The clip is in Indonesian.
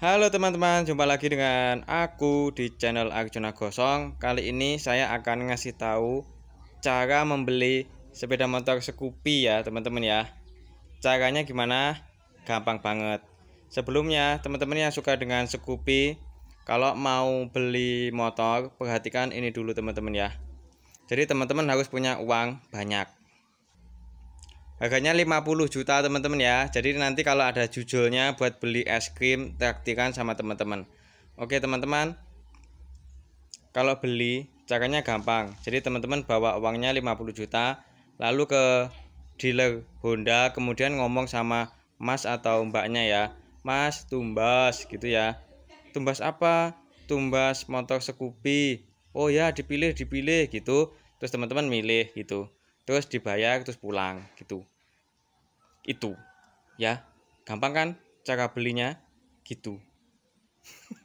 Halo teman-teman, jumpa lagi dengan aku di channel Arjuna Gosong. Kali ini saya akan ngasih tahu cara membeli sepeda motor Scoopy ya, teman-teman ya. Caranya gimana? Gampang banget. Sebelumnya, teman-teman yang suka dengan Scoopy, kalau mau beli motor, perhatikan ini dulu teman-teman ya. Jadi teman-teman harus punya uang banyak. Harganya 50 juta teman-teman ya. Jadi nanti kalau ada jujulnya buat beli es krim traktikan sama teman-teman. Oke teman-teman. Kalau beli caranya gampang. Jadi teman-teman bawa uangnya 50 juta lalu ke dealer Honda kemudian ngomong sama Mas atau Mbaknya ya. Mas tumbas gitu ya. Tumbas apa? Tumbas motor Scoopy. Oh ya, dipilih dipilih gitu. Terus teman-teman milih gitu terus dibayar terus pulang gitu itu ya gampang kan cara belinya gitu